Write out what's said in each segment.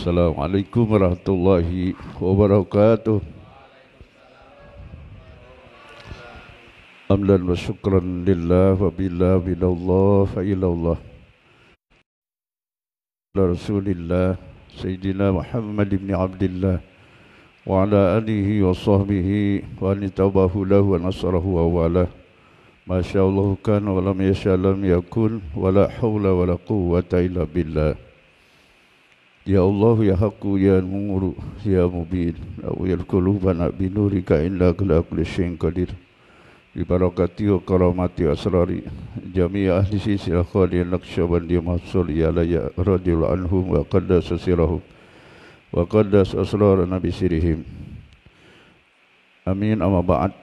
Assalamualaikum warahmatullahi wabarakatuh Amdan wa syukran lillah wa billah binallah fa ilallah Rasulillah Sayyidina Muhammad ibn Abdullah Wa ala alihi wa sahbihi wa nitabahu lahu wa nasarahu wa walah ما شاء الله كان ولم يشاء لم يكن ولا حول ولا قوة إلا بالله Ya Allah ya Hakku ya Nur ya Mubin Abu ya Kulubah nak binuri ka inna kala kulli syai'in qadir bi barakati wa karamati asrari jami ahli sisi akhwali naqsyaban di mahsul ya la ya radhiyallahu anhum wa qaddas sirahum wa sirihim amin amma ba'd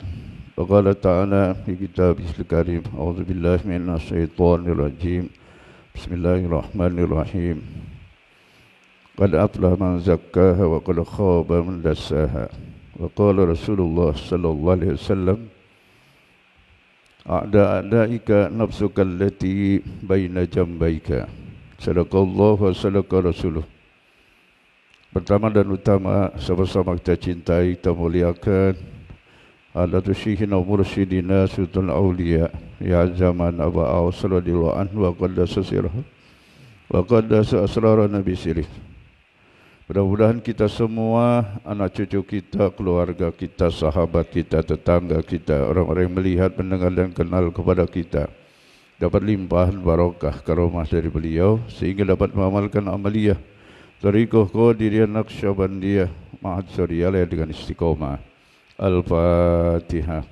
wa qala ta'ala fi kitabil karim a'udzu billahi minasy rajim bismillahirrahmanirrahim قد أفلح من زكاها وقد خاب من دساها وقال رسول الله صلى الله عليه وسلم أعداء أعدائك نفسك التي بين جنبيك صدق الله وصدق رسوله Pertama dan utama sama-sama kita cintai, kita muliakan ala tushihina mursyidina sultan awliya ya zaman Aba'a Aus radhiyallahu wa qaddasa sirah wa qaddasa asrara nabi sirih Mudah-mudahan kita semua, anak cucu kita, keluarga kita, sahabat kita, tetangga kita, orang-orang yang melihat, mendengar dan kenal kepada kita dapat limpahan barokah karomah dari beliau sehingga dapat mengamalkan amaliyah Tariqah Qadiriyah Naqsyabandiyah Ma'ad Suriyalah dengan istiqomah Al-Fatihah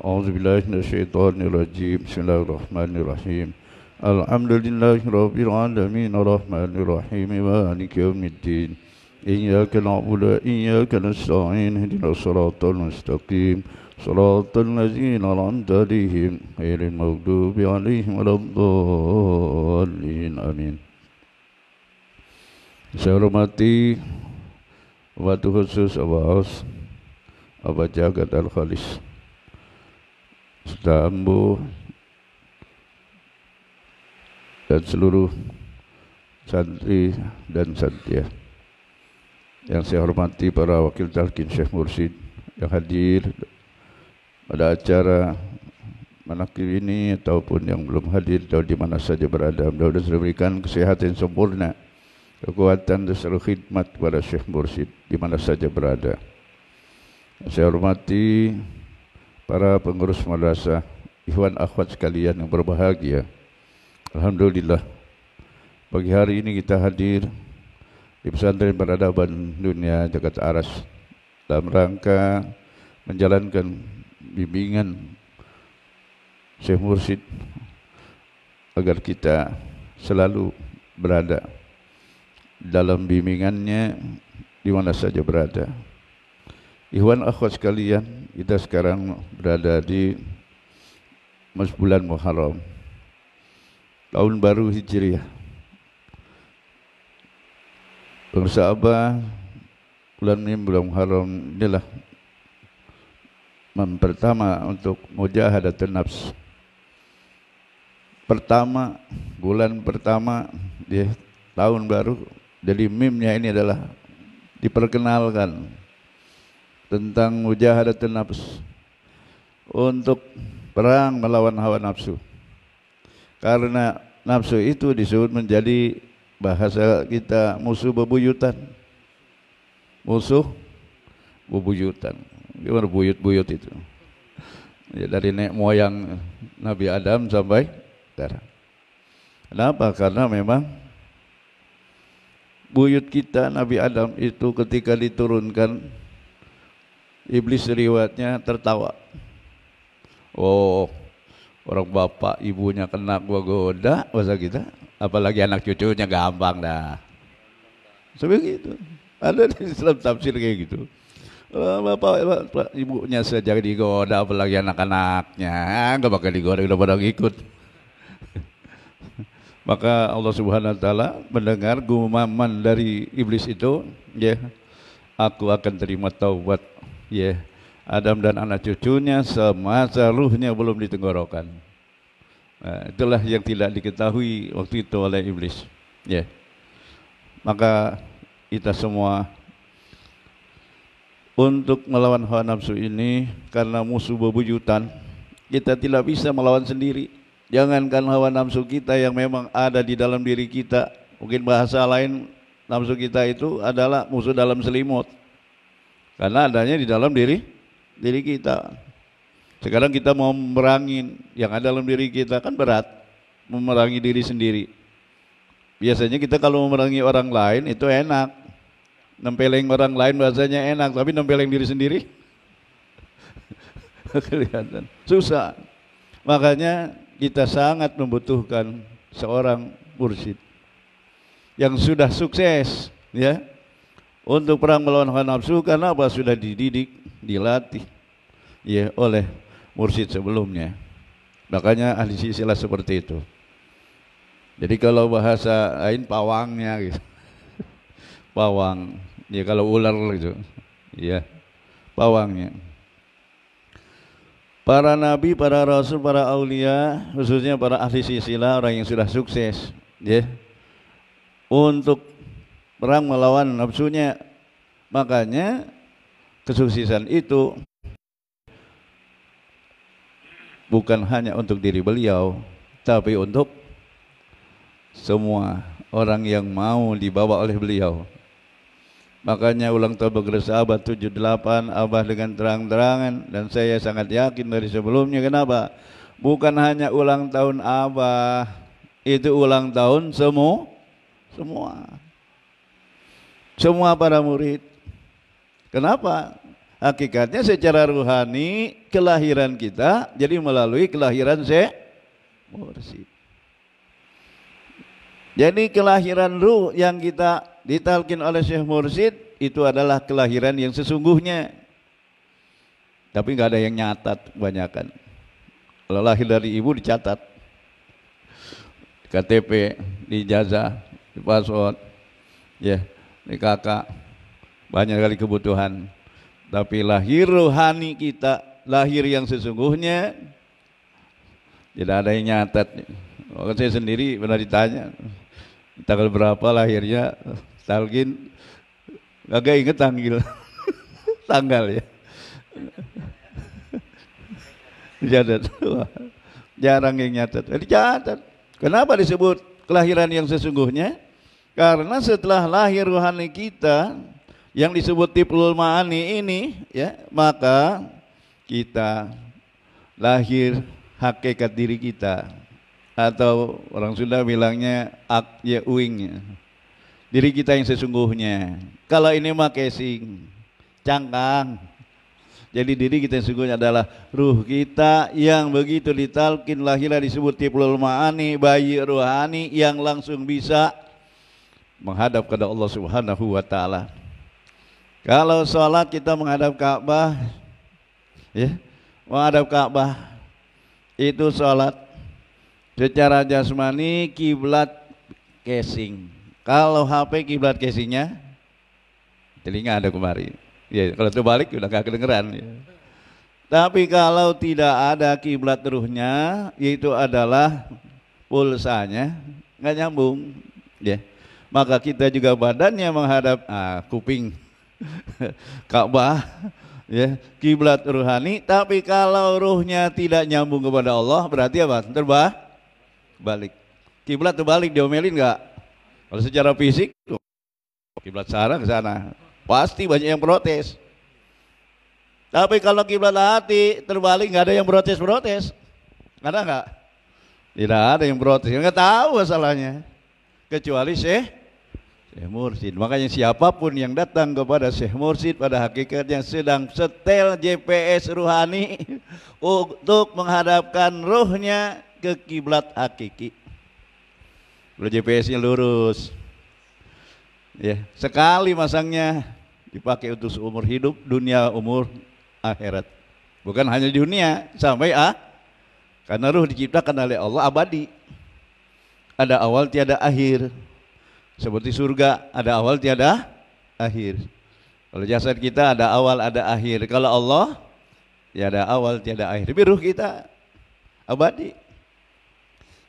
A'udzu billahi minasyaitonir rajim Bismillahirrahmanirrahim Alhamdulillahi rabbil alamin arrahmanirrahim maliki yaumiddin Inya ke na wula, inya ke na so in, ina solotol na stokim, solotol na zin, ina landa dihim, airin ma amin, sa rumati, waktu khusus waus, a baceakat al khalis, stambu, dan seluruh, santri dan satia yang saya hormati para wakil talqin Syekh Mursid yang hadir pada acara manakib ini ataupun yang belum hadir atau di mana saja berada mudah-mudahan diberikan kesehatan sempurna kekuatan dan selalu khidmat kepada Syekh Mursid di mana saja berada saya hormati para pengurus madrasah ikhwan akhwat sekalian yang berbahagia Alhamdulillah pagi hari ini kita hadir di pesantren peradaban dunia Jakarta Aras dalam rangka menjalankan bimbingan Syekh Mursid agar kita selalu berada dalam bimbingannya di mana saja berada. Ikhwan akhwat sekalian, kita sekarang berada di Mas bulan Muharram. Tahun baru Hijriah Pemirsa Abah, bulan ini belum haram inilah pertama untuk mujahadatun nafs. Pertama, bulan pertama di tahun baru. Jadi mimnya ini adalah diperkenalkan tentang mujahadatun nafs untuk perang melawan hawa nafsu. Karena nafsu itu disebut menjadi bahasa kita musuh bebuyutan musuh bebuyutan gimana buyut-buyut itu ya, dari nenek moyang Nabi Adam sampai sekarang kenapa karena memang buyut kita Nabi Adam itu ketika diturunkan iblis riwayatnya tertawa oh orang bapak ibunya kena gua goda bahasa kita apalagi anak cucunya gampang dah. Seperti itu. Ada di Islam tafsir kayak gitu. Bapak, bapak ibunya saja digoda apalagi anak-anaknya. Enggak ah, bakal digoda udah pada ngikut. Maka Allah Subhanahu wa taala mendengar gumaman dari iblis itu, ya. Yeah, aku akan terima taubat, ya. Yeah. Adam dan anak cucunya semasa ruhnya belum ditenggorokan. Ah, itulah yang tidak diketahui waktu itu oleh iblis. Ya. Yeah. Maka kita semua untuk melawan hawa nafsu ini karena musuh bebuyutan kita tidak bisa melawan sendiri jangankan hawa nafsu kita yang memang ada di dalam diri kita mungkin bahasa lain nafsu kita itu adalah musuh dalam selimut karena adanya di dalam diri diri kita sekarang kita mau memerangi yang ada dalam diri kita kan berat memerangi diri sendiri. Biasanya kita kalau memerangi orang lain itu enak. Nempeleng orang lain bahasanya enak, tapi nempeleng diri sendiri kelihatan susah. Makanya kita sangat membutuhkan seorang mursyid yang sudah sukses ya untuk perang melawan hawa nafsu karena apa sudah dididik, dilatih ya oleh mursid sebelumnya. Makanya ahli silsilah seperti itu. Jadi kalau bahasa lain pawangnya gitu. Pawang. Ya kalau ular gitu. Ya. Pawangnya. Para nabi, para rasul, para aulia, khususnya para ahli silsilah, orang yang sudah sukses, ya. Untuk perang melawan nafsunya, makanya kesuksesan itu bukan hanya untuk diri beliau tapi untuk semua orang yang mau dibawa oleh beliau Makanya ulang tahun bersahabat 78 Abah dengan terang-terangan dan saya sangat yakin dari sebelumnya kenapa? Bukan hanya ulang tahun Abah, itu ulang tahun semua semua. Semua para murid. Kenapa? Hakikatnya secara ruhani kelahiran kita jadi melalui kelahiran se mursid. Jadi kelahiran ruh yang kita ditalkin oleh Syekh Mursid itu adalah kelahiran yang sesungguhnya. Tapi nggak ada yang nyatat kebanyakan. Kalau lahir dari ibu dicatat. KTP, di Jazah di password, ya, di kakak. Banyak kali kebutuhan. Tapi lahir rohani kita, lahir yang sesungguhnya tidak ada yang nyatat. Maka saya sendiri pernah ditanya tanggal berapa lahirnya Stalgin gak inget tanggal tanggal ya dicatat jarang yang nyatat Jadi eh, catat. kenapa disebut kelahiran yang sesungguhnya karena setelah lahir rohani kita yang disebut tiplul ma'ani ini ya maka kita lahir hakikat diri kita atau orang Sunda bilangnya ak ya uing diri kita yang sesungguhnya kalau ini mah casing cangkang jadi diri kita yang sesungguhnya adalah ruh kita yang begitu ditalkin lahirlah disebut tiplul ma'ani bayi ruhani yang langsung bisa menghadap kepada Allah Subhanahu wa taala. Kalau sholat kita menghadap Ka'bah, ya, menghadap Ka'bah itu sholat secara jasmani kiblat casing. Kalau HP kiblat casingnya telinga ada kemari. Ya, kalau itu balik udah gak kedengeran. Ya. Tapi kalau tidak ada kiblat ruhnya, itu adalah pulsanya nggak nyambung, ya. Maka kita juga badannya menghadap ah, kuping Ka'bah ya kiblat ruhani tapi kalau ruhnya tidak nyambung kepada Allah berarti apa terbah balik kiblat terbalik diomelin nggak kalau secara fisik kiblat sana ke sana pasti banyak yang protes tapi kalau kiblat hati terbalik nggak ada yang protes protes ada nggak tidak ada yang protes nggak tahu masalahnya kecuali sih Syekh Mursid. Makanya siapapun yang datang kepada Syekh Mursid pada hakikatnya sedang setel JPS ruhani untuk menghadapkan rohnya ke kiblat hakiki. Lalu JPS-nya lurus. Ya, sekali masangnya dipakai untuk seumur hidup, dunia, umur, akhirat. Bukan hanya di dunia, sampai ah. Karena ruh diciptakan oleh Allah abadi. Ada awal tiada akhir. Seperti surga ada awal tiada akhir. Kalau jasad kita ada awal ada akhir. Kalau Allah tiada ya awal tiada akhir. Tapi ruh kita abadi.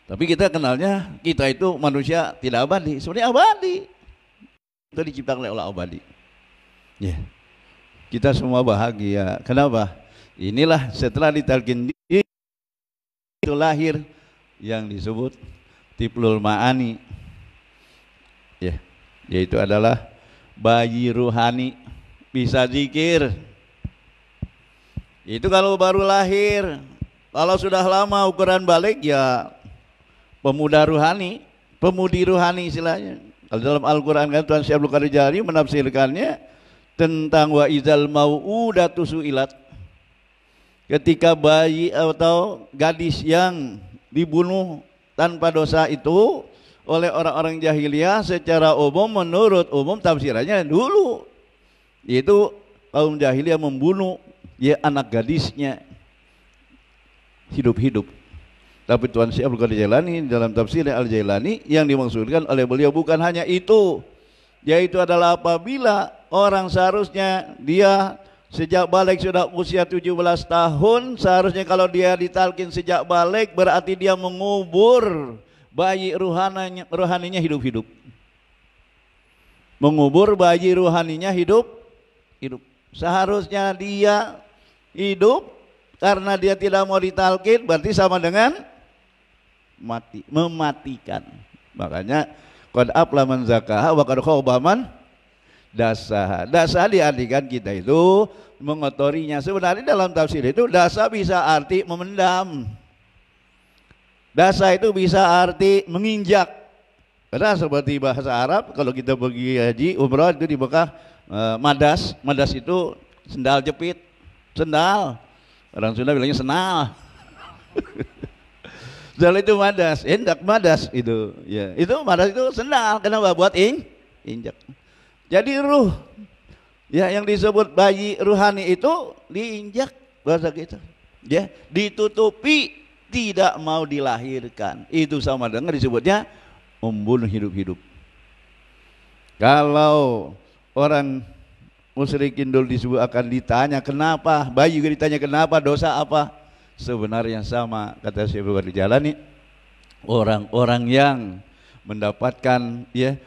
Tapi kita kenalnya kita itu manusia tidak abadi. Sebenarnya abadi. Itu diciptakan oleh Allah abadi. Ya. Kita semua bahagia. Kenapa? Inilah setelah ditalkin itu lahir yang disebut tiplul ma'ani yaitu adalah bayi ruhani bisa zikir itu kalau baru lahir kalau sudah lama ukuran balik ya pemuda ruhani pemudi ruhani istilahnya kalau dalam Al-Quran kan Tuhan Syekh Abdul Jari menafsirkannya tentang wa izal mau'udatu ilat ketika bayi atau gadis yang dibunuh tanpa dosa itu oleh orang-orang jahiliyah secara umum menurut umum tafsirannya dulu itu kaum jahiliyah membunuh ya anak gadisnya hidup-hidup tapi Tuan Syekh Abdul Qadir Jailani dalam tafsirnya Al Jailani yang dimaksudkan oleh beliau bukan hanya itu yaitu adalah apabila orang seharusnya dia sejak balik sudah usia 17 tahun seharusnya kalau dia ditalkin sejak balik berarti dia mengubur bayi ruhaninya ruhaninya hidup-hidup. Mengubur bayi ruhaninya hidup hidup. Seharusnya dia hidup karena dia tidak mau ditalkin berarti sama dengan mati, mematikan. Makanya qad afla man zakaha wa qad dasa, dasa diartikan kita itu mengotorinya. Sebenarnya dalam tafsir itu dasa bisa arti memendam. Dasa itu bisa arti menginjak. Karena seperti bahasa Arab, kalau kita pergi haji, umroh itu di Mekah, eh, madas. Madas itu sendal jepit. Sendal. Orang Sunda bilangnya senal. sendal itu madas. endak madas itu. Ya. Itu madas itu sendal. Kenapa? Buat in, injak. Jadi ruh. Ya, yang disebut bayi ruhani itu diinjak bahasa kita. Ya, ditutupi tidak mau dilahirkan. Itu sama dengan disebutnya membunuh hidup-hidup. Kalau orang musyrik indul disebut akan ditanya kenapa, bayi juga ditanya kenapa, dosa apa. Sebenarnya sama kata saya di jalan Orang-orang yang mendapatkan ya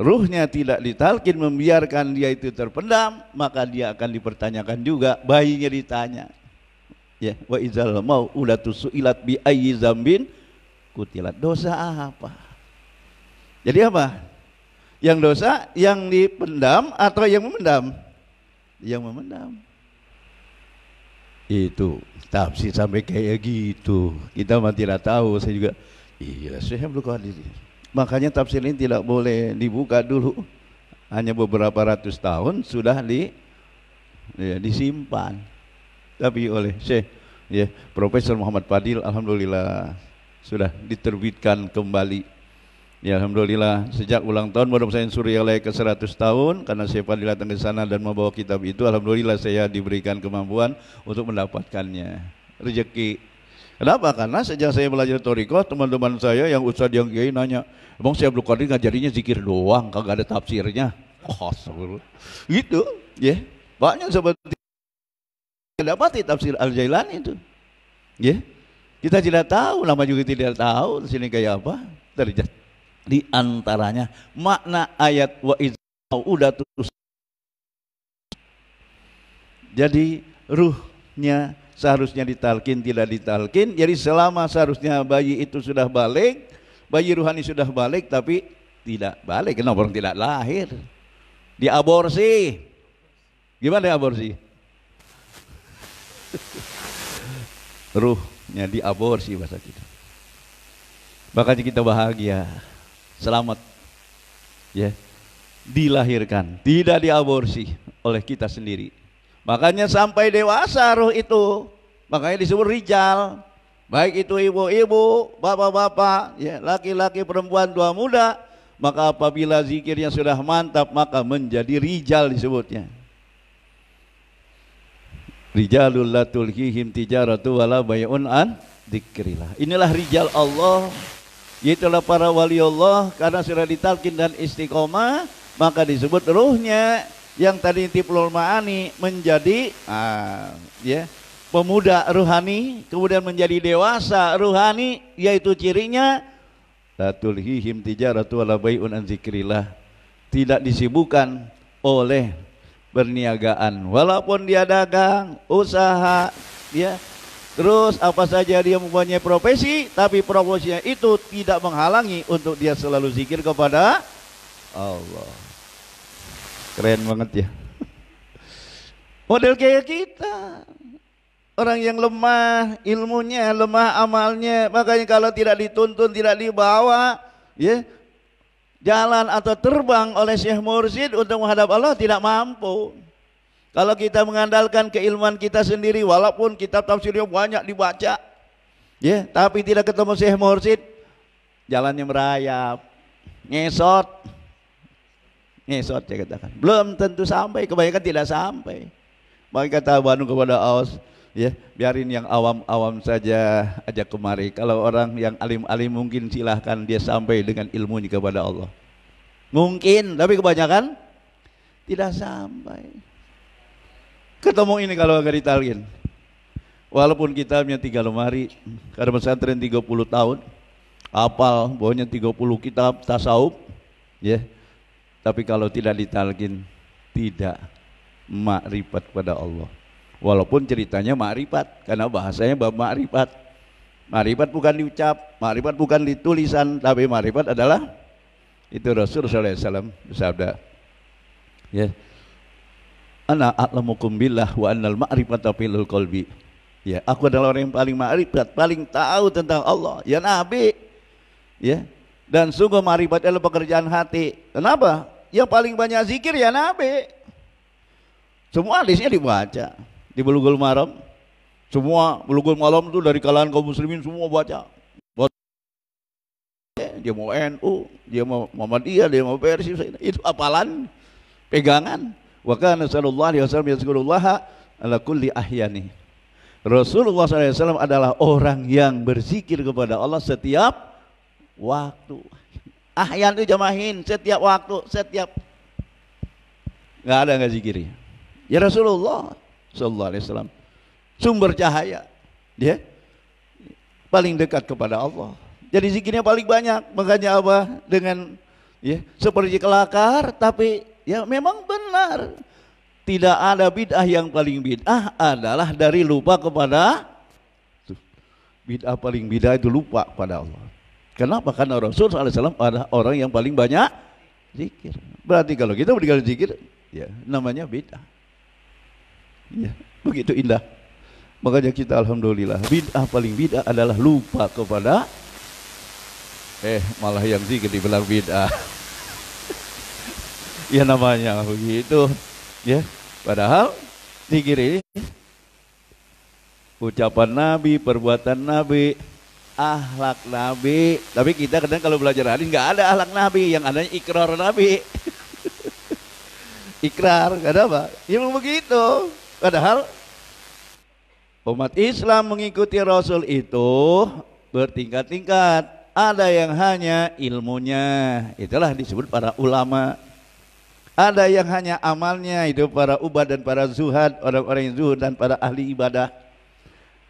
ruhnya tidak ditalkin membiarkan dia itu terpendam maka dia akan dipertanyakan juga bayinya ditanya ya wa izal mau ulatu suilat bi ayyi zambin kutilat dosa apa jadi apa yang dosa yang dipendam atau yang memendam yang memendam itu tafsir sampai kayak gitu kita mah tidak tahu saya juga iya saya belum makanya tafsir ini tidak boleh dibuka dulu hanya beberapa ratus tahun sudah di ya, disimpan tapi oleh Syekh ya Profesor Muhammad Fadil alhamdulillah sudah diterbitkan kembali Ya Alhamdulillah sejak ulang tahun Pondok Pesantren Suri layak ke 100 tahun karena Syekh Fadil datang ke sana dan membawa kitab itu Alhamdulillah saya diberikan kemampuan untuk mendapatkannya rezeki Kenapa? Karena sejak saya belajar Toriko teman-teman saya yang ustadz yang kiai nanya Emang saya belum Qadir ngajarinya zikir doang kagak ada tafsirnya Oh, gitu ya yeah. banyak seperti dapati tafsir Al-Jailani itu. Ya. Kita tidak tahu, lama juga tidak tahu sini kayak apa. Terjadi di antaranya makna ayat wa udah terus. Jadi ruhnya seharusnya ditalkin tidak ditalkin. Jadi selama seharusnya bayi itu sudah balik, bayi ruhani sudah balik tapi tidak balik. Kenapa orang tidak lahir? Diaborsi. Gimana diaborsi? ruhnya diaborsi bahasa kita makanya kita bahagia selamat ya dilahirkan tidak diaborsi oleh kita sendiri makanya sampai dewasa roh itu makanya disebut rijal baik itu ibu-ibu bapak-bapak ya laki-laki perempuan tua muda maka apabila zikirnya sudah mantap maka menjadi rijal disebutnya Rijalul latul hihim tijaratu wala bayun an dikrilah. Inilah rijal Allah, Itulah para wali Allah karena sudah ditalkin dan istiqomah maka disebut ruhnya yang tadi tiplul ma'ani menjadi ah, ya pemuda ruhani kemudian menjadi dewasa ruhani yaitu cirinya latul hihim tijaratu wala bayun an tidak disibukkan oleh berniagaan. Walaupun dia dagang, usaha, ya. Terus apa saja dia mempunyai profesi, tapi profesinya itu tidak menghalangi untuk dia selalu zikir kepada Allah. Keren banget ya. Model kayak kita. Orang yang lemah ilmunya, lemah amalnya, makanya kalau tidak dituntun, tidak dibawa, ya jalan atau terbang oleh Syekh Mursid untuk menghadap Allah tidak mampu. Kalau kita mengandalkan keilmuan kita sendiri walaupun kitab tafsirnya banyak dibaca ya, tapi tidak ketemu Syekh Mursid jalannya merayap, ngesot. Ngesot saya katakan. Belum tentu sampai, kebanyakan tidak sampai. Maka kata Banu kepada Aus, ya biarin yang awam-awam saja ajak kemari kalau orang yang alim-alim mungkin silahkan dia sampai dengan ilmunya kepada Allah mungkin tapi kebanyakan tidak sampai ketemu ini kalau agak ditalkin walaupun kita kitabnya tiga lemari karena pesantren 30 tahun apal bawahnya 30 kitab tasawuf ya tapi kalau tidak ditalkin tidak makrifat pada Allah Walaupun ceritanya makrifat karena bahasanya bab makrifat. Makrifat bukan diucap, makrifat bukan ditulisan, tapi makrifat adalah itu Rasul sallallahu alaihi wasallam bersabda. Ya. Ana a'lamukum billah wa annal ma'rifata fil qalbi. Ya, aku adalah orang yang paling makrifat, paling tahu tentang Allah. Ya Nabi. Ya. Dan sungguh makrifat adalah pekerjaan hati. Kenapa? Yang paling banyak zikir ya Nabi. Semua hadisnya dibaca di Belugul Maram. Semua Belugul Maram itu dari kalangan kaum muslimin semua baca. dia mau NU, dia mau Muhammadiyah, dia mau Persis, itu apalan pegangan. Wa kana sallallahu alaihi wasallam yazkurullah ala kulli ahyani. Rasulullah SAW adalah orang yang berzikir kepada Allah setiap waktu. Ahyan itu jamahin setiap waktu, setiap nggak ada nggak zikirnya. Ya Rasulullah sallallahu alaihi wasallam. Sumber cahaya, ya. Paling dekat kepada Allah. Jadi zikirnya paling banyak. Makanya apa? Dengan ya, seperti kelakar tapi ya memang benar. Tidak ada bid'ah yang paling bid'ah adalah dari lupa kepada bid'ah paling bid'ah itu lupa pada Allah. Kenapa? Karena Rasul SAW adalah orang yang paling banyak zikir. Berarti kalau kita gitu berikan zikir, ya namanya bid'ah. Ya, begitu indah. Makanya kita alhamdulillah bid'ah paling bid'ah adalah lupa kepada eh malah yang zikir dibilang bid'ah. ya namanya begitu. Ya, padahal zikir ini ucapan Nabi, perbuatan Nabi, ahlak Nabi. Tapi kita kadang kalau belajar hadis nggak ada ahlak Nabi, yang adanya ikrar Nabi. ikrar, ada apa? Ya begitu. Padahal umat Islam mengikuti Rasul itu bertingkat-tingkat. Ada yang hanya ilmunya, itulah disebut para ulama. Ada yang hanya amalnya, itu para ubat dan para zuhad, orang-orang yang zuhud dan para ahli ibadah.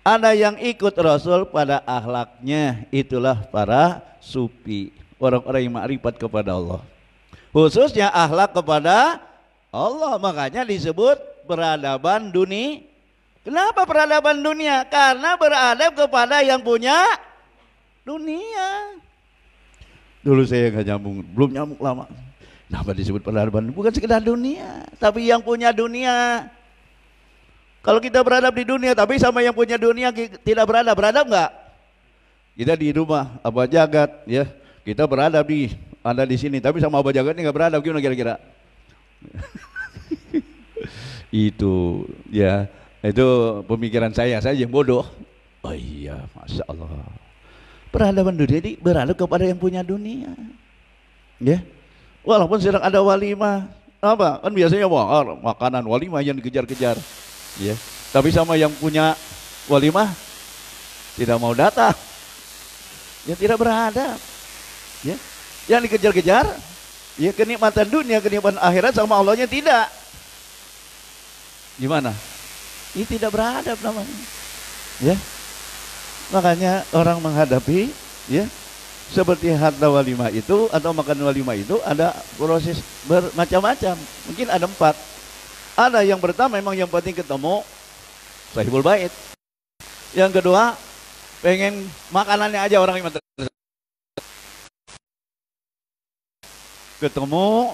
Ada yang ikut Rasul pada ahlaknya, itulah para supi, orang-orang yang makrifat kepada Allah. Khususnya ahlak kepada Allah, makanya disebut Peradaban dunia. Kenapa peradaban dunia? Karena beradab kepada yang punya dunia. Dulu saya nggak nyambung, belum nyambung lama. Kenapa disebut peradaban? Bukan sekedar dunia, tapi yang punya dunia. Kalau kita beradab di dunia, tapi sama yang punya dunia tidak beradab, beradab nggak? Kita di rumah, apa jagat, ya. Kita beradab di, ada di sini, tapi sama apa jagat ini nggak beradab, gimana kira-kira? itu ya itu pemikiran saya saya yang bodoh oh iya masya Allah peradaban dunia ini berlalu kepada yang punya dunia ya walaupun sedang ada walima apa kan biasanya wah makanan walima yang dikejar-kejar ya tapi sama yang punya walima tidak mau datang ya tidak berada ya yang dikejar-kejar ya kenikmatan dunia kenikmatan akhirat sama Allahnya tidak Gimana? Ini tidak beradab namanya. Ya. Makanya orang menghadapi ya seperti harta walima itu atau makan walima itu ada proses bermacam-macam. Mungkin ada empat. Ada yang pertama memang yang penting ketemu sahibul bait. Yang kedua pengen makanannya aja orang yang ketemu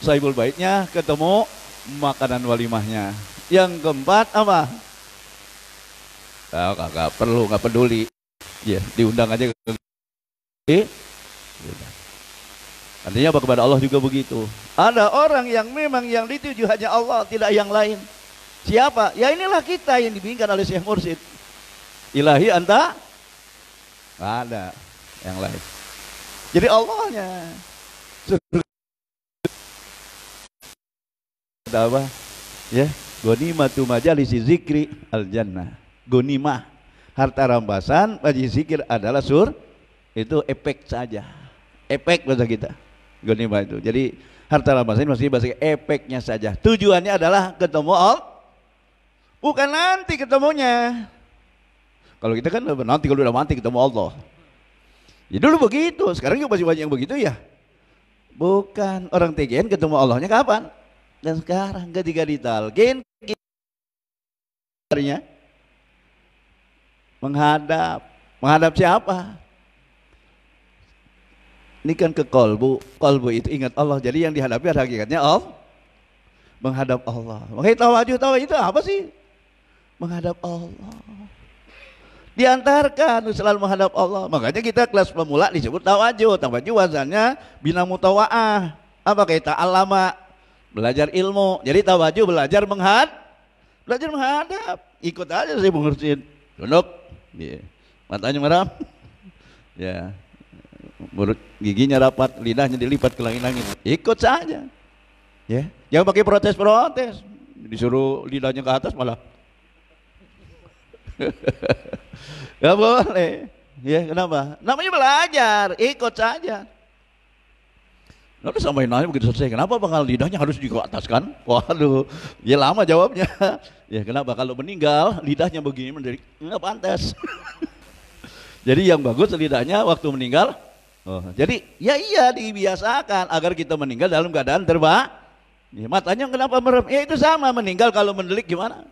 sahibul baitnya, ketemu makanan walimahnya. Yang keempat apa? Oh, kagak perlu, nggak peduli. Ya, diundang aja. Eh, apa kepada Allah juga begitu. Ada orang yang memang yang dituju hanya Allah, tidak yang lain. Siapa? Ya inilah kita yang dibingkan oleh Syekh Mursid. Ilahi anta? ada yang lain. Jadi Allahnya. Surga apa? Ya, Goni gonima tu majalis zikri al jannah. ma harta rampasan majlis zikir adalah sur itu efek saja. Efek bahasa kita. Goni ma itu. Jadi harta rampasan masih bahasa efeknya saja. Tujuannya adalah ketemu Allah. Bukan nanti ketemunya. Kalau kita kan nanti kalau udah mati ketemu Allah. Ya dulu begitu, sekarang juga masih banyak yang begitu ya. Bukan orang TGN ketemu Allahnya kapan? Dan sekarang ketika ditalkin, kita menghadap. Menghadap siapa? Ini kan ke kolbu. Kolbu itu ingat Allah. Jadi yang dihadapi adalah hakikatnya Allah. Menghadap Allah. Makanya tawajud tawa itu apa sih? Menghadap Allah. Diantarkan selalu menghadap Allah. Makanya kita kelas pemula disebut tawajud tawajud wazannya bina mutawa'ah. Apa kita alamak? belajar ilmu. Jadi tawaju belajar menghad, belajar menghadap. Ikut aja saya mengurusin Tunduk. Yeah. Matanya merah. ya. Mulut giginya rapat, lidahnya dilipat ke langit-langit. Ikut saja. Ya. Yeah. Jangan pakai protes-protes. Disuruh lidahnya ke atas malah. Gak boleh. Ya, yeah, kenapa? Namanya belajar, ikut saja. Lalu sampai nanya begitu selesai, kenapa bakal lidahnya harus di atas kan? Waduh, ya lama jawabnya. ya kenapa kalau meninggal lidahnya begini menjadi nggak pantas. jadi yang bagus lidahnya waktu meninggal. Oh, jadi ya iya dibiasakan agar kita meninggal dalam keadaan terbaik. Ya, matanya kenapa merem? Ya itu sama meninggal kalau mendelik gimana?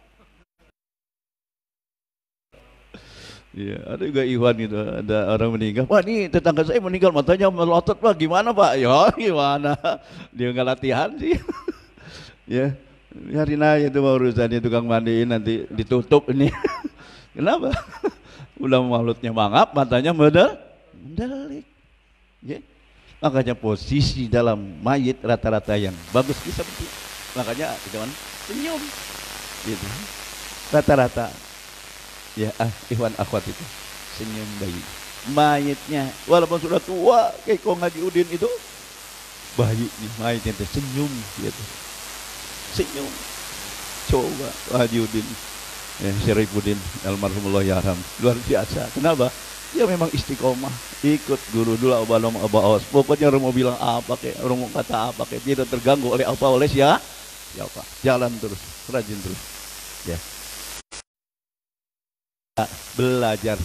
Iya, ada juga Iwan gitu, ada orang meninggal. Wah ini tetangga saya meninggal, matanya melotot pak, gimana pak? Ya gimana, dia nggak latihan sih. ya, hari aja itu mau urusannya tukang mandiin nanti ditutup ini. Kenapa? Udah mulutnya mangap, matanya medel, mendelik. Ya. Makanya posisi dalam mayit rata-rata yang bagus bisa begitu. makanya teman senyum gitu rata-rata ya ah, iwan akhwat itu senyum bayi mayitnya walaupun sudah tua kayak kau ngaji udin itu bayi nih mayitnya itu senyum gitu senyum coba ngaji udin ya, eh, Syarifuddin almarhumullah ya Ram. luar biasa kenapa ya memang istiqomah ikut guru dulu obalom awas pokoknya orang mau bilang apa kayak orang mau kata apa kayak tidak terganggu oleh apa oleh ya apa jalan terus rajin terus ya belajar.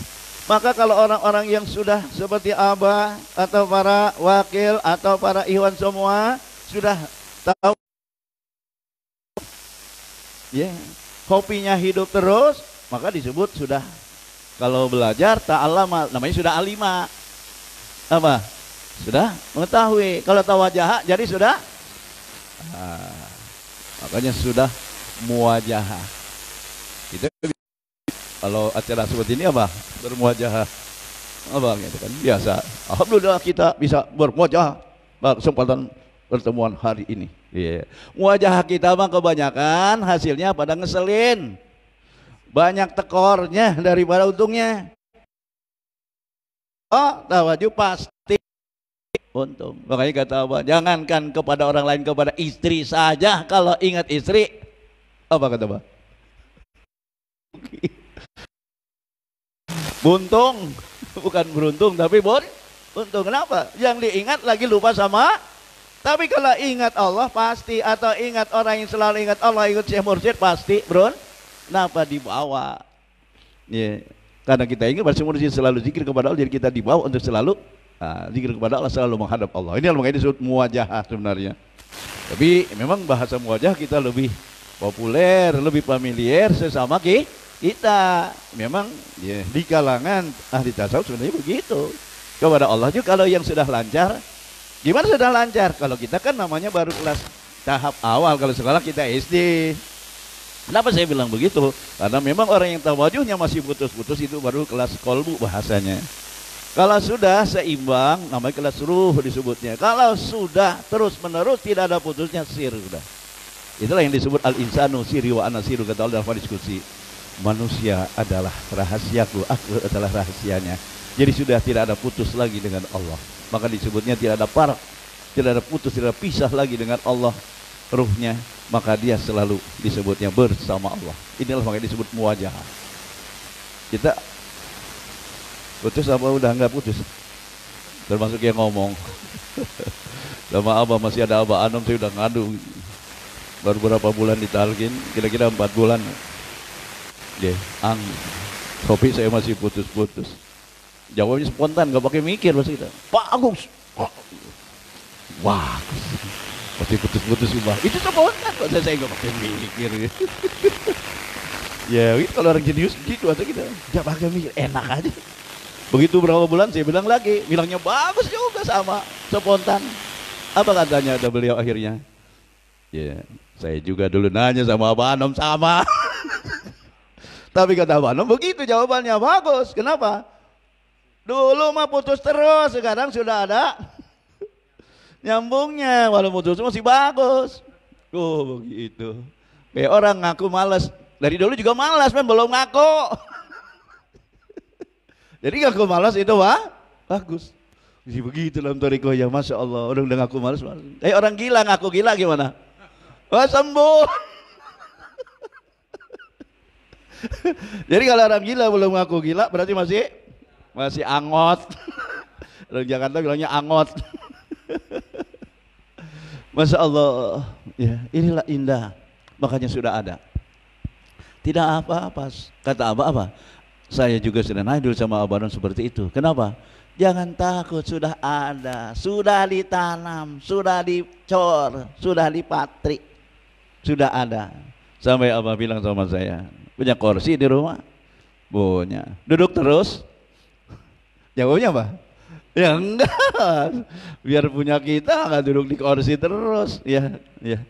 Maka kalau orang-orang yang sudah seperti Abah atau para wakil atau para iwan semua sudah tahu ya, kopinya hidup terus, maka disebut sudah kalau belajar tak lama namanya sudah alima. Apa? Sudah mengetahui. Kalau tahu wajah jadi sudah ah, makanya sudah muwajahah. Itu kalau acara seperti ini apa bermuajah apa gitu kan biasa alhamdulillah kita bisa bermuajah pada kesempatan pertemuan hari ini iya yeah. muajah kita mah kebanyakan hasilnya pada ngeselin banyak tekornya daripada untungnya oh tawaju pasti untung makanya kata apa jangankan kepada orang lain kepada istri saja kalau ingat istri apa kata apa buntung bukan beruntung tapi bon untung kenapa yang diingat lagi lupa sama tapi kalau ingat Allah pasti atau ingat orang yang selalu ingat Allah ikut Syekh Mursyid pasti bro kenapa dibawa ya karena kita ingat pasti Mursyid selalu zikir kepada Allah jadi kita dibawa untuk selalu nah, zikir kepada Allah selalu menghadap Allah ini yang makanya disebut muwajah sebenarnya tapi memang bahasa muwajah kita lebih populer lebih familiar sesama kita kita memang yeah. di kalangan ahli tasawuf sebenarnya begitu kepada Allah juga kalau yang sudah lancar gimana sudah lancar kalau kita kan namanya baru kelas tahap awal kalau sekolah kita SD Kenapa saya bilang begitu? Karena memang orang yang tawajuhnya masih putus-putus itu baru kelas kolbu bahasanya. Kalau sudah seimbang, namanya kelas ruh disebutnya. Kalau sudah terus-menerus tidak ada putusnya sir sudah. Itulah yang disebut al-insanu siri wa anasiru kata Allah dalam diskusi manusia adalah rahasiaku, aku adalah rahasianya. Jadi sudah tidak ada putus lagi dengan Allah. Maka disebutnya tidak ada parak, tidak ada putus, tidak ada pisah lagi dengan Allah ruhnya. Maka dia selalu disebutnya bersama Allah. Inilah makanya disebut muwajah. Kita putus apa udah nggak putus? Termasuk yang ngomong. Lama abah masih ada abah anom saya udah ngadu. Baru berapa bulan ditalkin, kira-kira empat bulan. Ya, ang Sopi saya masih putus-putus jawabnya spontan gak pakai mikir pasti kita Pak Agus oh. wah pasti putus-putus sumpah itu spontan kok saya gak pakai mikir ya itu kalau orang jenius gitu aja kita gak pakai mikir enak aja begitu berapa bulan saya bilang lagi bilangnya bagus juga sama spontan apa katanya ada beliau akhirnya ya saya juga dulu nanya sama Abah Anom sama Tapi kata Bano, nah, begitu jawabannya bagus. Kenapa? Dulu mah putus terus, sekarang sudah ada nyambungnya. Walau putus masih bagus. Oh begitu. Kayak orang ngaku malas. Dari dulu juga malas, men belum ngaku. Jadi ngaku malas itu wah bagus. Jadi begitu dalam toriko ya, masya Allah. Orang udah ngaku malas, malas. Eh orang gila ngaku gila gimana? Wah sembuh. Jadi kalau orang gila belum ngaku gila berarti masih masih angot. Orang Jakarta bilangnya angot. Masya Allah, ya, inilah indah, makanya sudah ada. Tidak apa-apa, kata apa apa? Saya juga sudah naik dulu sama Abah seperti itu. Kenapa? Jangan takut, sudah ada, sudah ditanam, sudah dicor, sudah dipatri, sudah ada. Sampai Abah bilang sama saya, Punya kursi di rumah? Punya. Duduk terus? Jawabnya apa? Ya enggak. Biar punya kita nggak duduk di kursi terus. Ya, ya.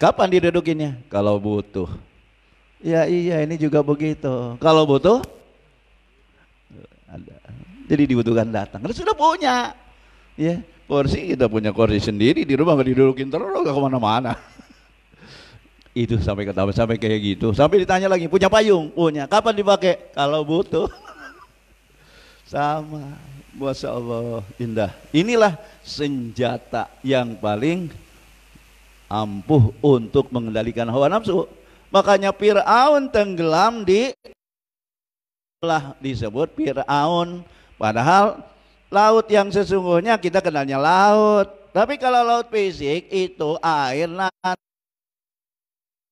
Kapan didudukinnya? Kalau butuh. Ya iya ini juga begitu. Kalau butuh ada. Jadi dibutuhkan datang. Karena sudah punya. Ya, kursi kita punya kursi sendiri di rumah nggak didudukin terus nggak kemana-mana itu sampai ketawa sampai kayak gitu sampai ditanya lagi punya payung punya kapan dipakai kalau butuh sama buat Allah indah inilah senjata yang paling ampuh untuk mengendalikan hawa nafsu makanya Fir'aun tenggelam di lah disebut Fir'aun padahal laut yang sesungguhnya kita kenalnya laut tapi kalau laut fisik itu air nanti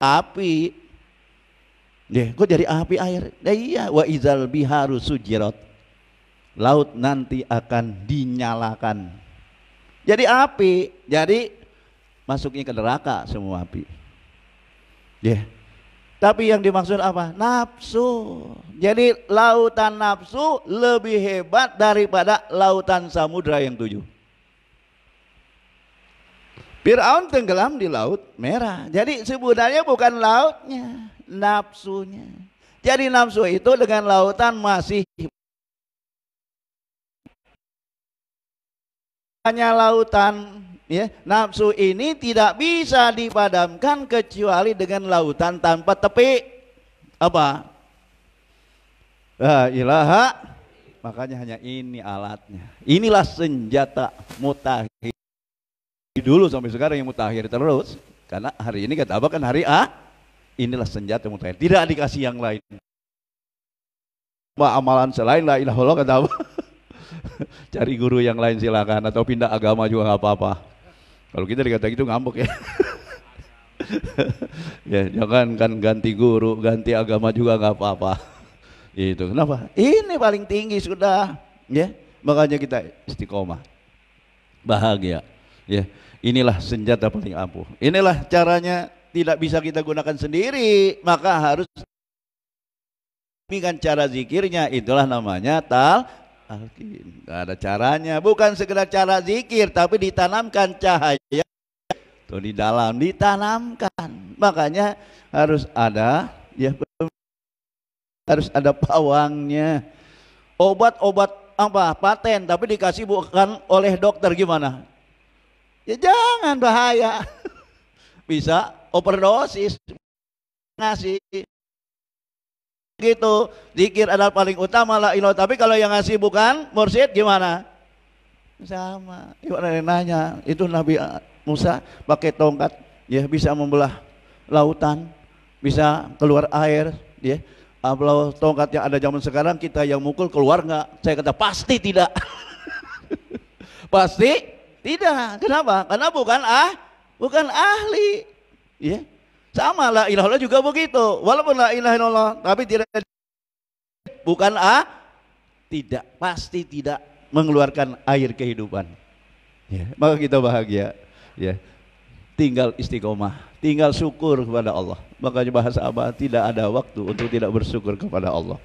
api. Deh, kok dari api air? Ya iya, wa izal biharu sujirat. Laut nanti akan dinyalakan. Jadi api, jadi masuknya ke neraka semua api. Ya. Tapi yang dimaksud apa? Nafsu. Jadi lautan nafsu lebih hebat daripada lautan samudra yang tujuh. Fir'aun tenggelam di laut merah. Jadi sebenarnya bukan lautnya, nafsunya. Jadi nafsu itu dengan lautan masih hanya lautan ya nafsu ini tidak bisa dipadamkan kecuali dengan lautan tanpa tepi apa la ilaha makanya hanya ini alatnya inilah senjata mutahi dulu sampai sekarang yang mutakhir terus. Karena hari ini kata Abah kan hari A, inilah senjata mutakhir. Tidak dikasih yang lain. pak amalan selain lah ilaha Allah kata Abah. Cari guru yang lain silakan atau pindah agama juga nggak apa-apa. Kalau kita dikata gitu ngambek ya. ya jangan kan ganti guru, ganti agama juga nggak apa-apa. Itu kenapa? Ini paling tinggi sudah, ya. Makanya kita istiqomah, bahagia, ya. Inilah senjata paling ampuh. Inilah caranya tidak bisa kita gunakan sendiri, maka harus kan cara zikirnya itulah namanya tal talqin. Ada caranya, bukan sekedar cara zikir tapi ditanamkan cahaya tuh di dalam ditanamkan. Makanya harus ada ya harus ada pawangnya. Obat-obat apa paten tapi dikasih bukan oleh dokter gimana? Ya jangan bahaya. Bisa overdosis. Ngasih. Gitu. Zikir adalah paling utama lah ilah. Tapi kalau yang ngasih bukan mursyid gimana? Sama. Ibu ada nanya, itu Nabi eh, Musa pakai tongkat ya bisa membelah lautan, bisa keluar air ya. Kalau tongkat yang ada zaman sekarang kita yang mukul keluar nggak? Saya kata pasti tidak. pasti tidak. Kenapa? Karena bukan ah, bukan ahli. Ya. Sama lah ilaha illallah juga begitu. Walaupun la ilaha illallah tapi tidak bukan ah tidak pasti tidak mengeluarkan air kehidupan. Ya, maka kita bahagia. Ya. Tinggal istiqomah, tinggal syukur kepada Allah. Makanya bahasa apa? Tidak ada waktu untuk tidak bersyukur kepada Allah.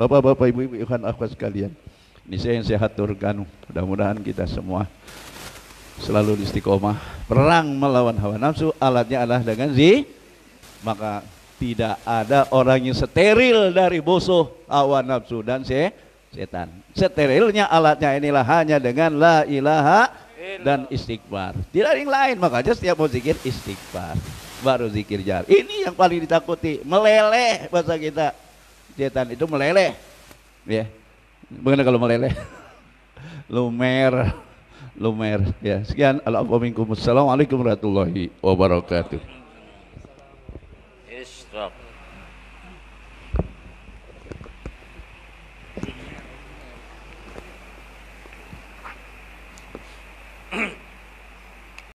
Bapak-bapak, ibu-ibu, ikhwan, akhwat sekalian. Ini saya yang saya aturkan, mudah-mudahan kita semua selalu istiqomah. Perang melawan hawa nafsu alatnya adalah dengan zi, maka tidak ada orang yang steril dari musuh hawa nafsu dan se setan. Sterilnya alatnya inilah hanya dengan la ilaha dan istighfar. Tidak ada yang lain, makanya setiap mau zikir istighfar, baru zikir jar. Ini yang paling ditakuti, meleleh bahasa kita. Setan itu meleleh. Ya. Yeah Bagaimana kalau meleleh? Lumer. Lumer. Ya, sekian. Assalamualaikum warahmatullahi wabarakatuh.